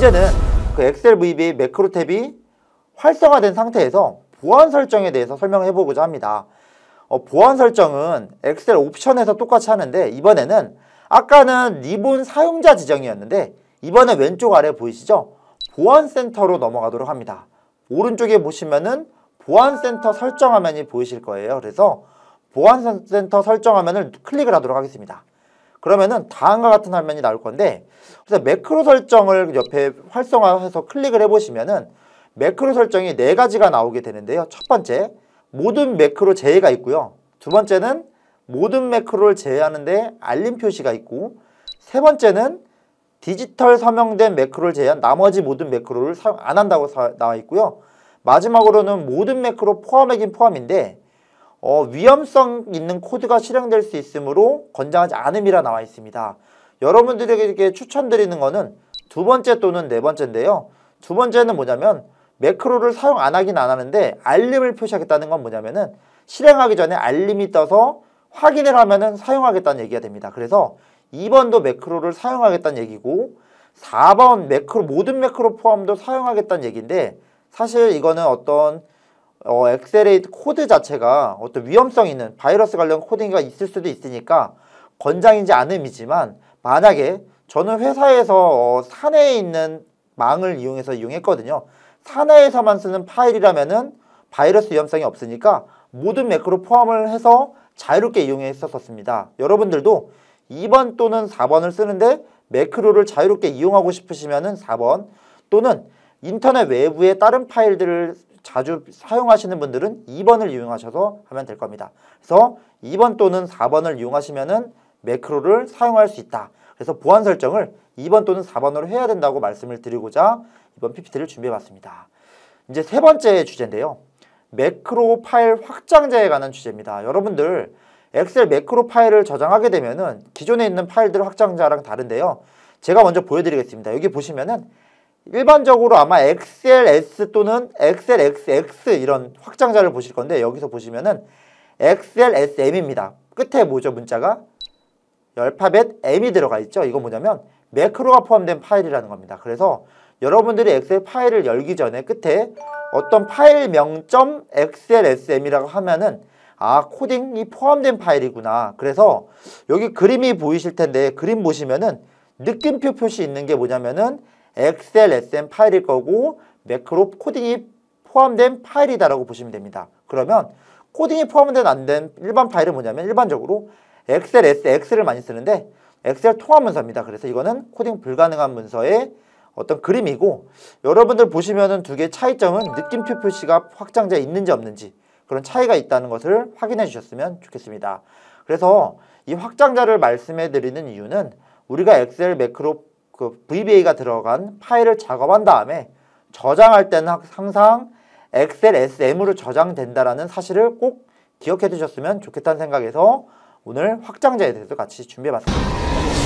현제는그 엑셀 VBA 매크로 탭이 활성화된 상태에서 보안 설정에 대해서 설명해 보고자 합니다. 어, 보안 설정은 엑셀 옵션에서 똑같이 하는데 이번에는 아까는 리본 사용자 지정이었는데 이번에 왼쪽 아래 보이시죠? 보안센터로 넘어가도록 합니다. 오른쪽에 보시면은 보안센터 설정 화면이 보이실 거예요. 그래서 보안센터 설정 화면을 클릭을 하도록 하겠습니다. 그러면은 다음과 같은 화면이 나올 건데 그래서 매크로 설정을 옆에 활성화해서 클릭을 해보시면은 매크로 설정이 네 가지가 나오게 되는데요. 첫 번째, 모든 매크로 제외가 있고요. 두 번째는 모든 매크로를 제외하는데 알림 표시가 있고 세 번째는 디지털 서명된 매크로를 제외한 나머지 모든 매크로를 사용 안 한다고 나와 있고요. 마지막으로는 모든 매크로 포함액인 포함인데 어, 위험성 있는 코드가 실행될 수 있으므로 권장하지 않음이라 나와 있습니다. 여러분들에게 추천드리는 것은 두 번째 또는 네 번째인데요. 두 번째는 뭐냐면 매크로를 사용 안 하긴 안 하는데 알림을 표시하겠다는 건 뭐냐면은 실행하기 전에 알림이 떠서 확인을 하면은 사용하겠다는 얘기가 됩니다. 그래서 2번도 매크로를 사용하겠다는 얘기고 4번 매크로 모든 매크로 포함도 사용하겠다는 얘기인데 사실 이거는 어떤 어, 엑셀레이트 코드 자체가 어떤 위험성 있는 바이러스 관련 코딩이 있을 수도 있으니까 권장인지 않음이지만 만약에 저는 회사에서 어, 사내에 있는 망을 이용해서 이용했거든요. 사내에서만 쓰는 파일이라면은 바이러스 위험성이 없으니까 모든 매크로 포함을 해서 자유롭게 이용했었습니다. 여러분들도 2번 또는 4번을 쓰는데 매크로를 자유롭게 이용하고 싶으시면 4번 또는 인터넷 외부의 다른 파일들을 자주 사용하시는 분들은 2번을 이용하셔서 하면 될 겁니다. 그래서 2번 또는 4번을 이용하시면은 매크로를 사용할 수 있다. 그래서 보안 설정을 2번 또는 4번으로 해야 된다고 말씀을 드리고자 이번 PPT를 준비해봤습니다. 이제 세 번째 주제인데요. 매크로 파일 확장자에 관한 주제입니다. 여러분들 엑셀 매크로 파일을 저장하게 되면은 기존에 있는 파일들 확장자랑 다른데요. 제가 먼저 보여드리겠습니다. 여기 보시면은 일반적으로 아마 XLS 또는 XLXX 이런 확장자를 보실 건데 여기서 보시면은 XLSM입니다. 끝에 뭐죠 문자가? 열파벳 M이 들어가 있죠. 이건 뭐냐면 매크로가 포함된 파일이라는 겁니다. 그래서 여러분들이 엑셀 파일을 열기 전에 끝에 어떤 파일명 .xlsm이라고 하면은 아 코딩이 포함된 파일이구나. 그래서 여기 그림이 보이실 텐데 그림 보시면은 느낌표 표시 있는 게 뭐냐면은 엑셀 SN 파일일 거고 매크로 코딩이 포함된 파일이다라고 보시면 됩니다. 그러면 코딩이 포함된 안 된 일반 파일은 뭐냐면 일반적으로 엑셀 SX를 많이 쓰는데 엑셀 통합 문서입니다. 그래서 이거는 코딩 불가능한 문서의 어떤 그림이고 여러분들 보시면은 두 개의 차이점은 느낌표 표시가 확장자에 있는지 없는지 그런 차이가 있다는 것을 확인해 주셨으면 좋겠습니다. 그래서 이 확장자를 말씀해 드리는 이유는 우리가 엑셀 매크로 그 VBA가 들어간 파일을 작업한 다음에 저장할 때는 항상 엑셀 SM으로 저장된다라는 사실을 꼭 기억해 두셨으면 좋겠다는 생각에서 오늘 확장자에 대해서 같이 준비해 봤습니다.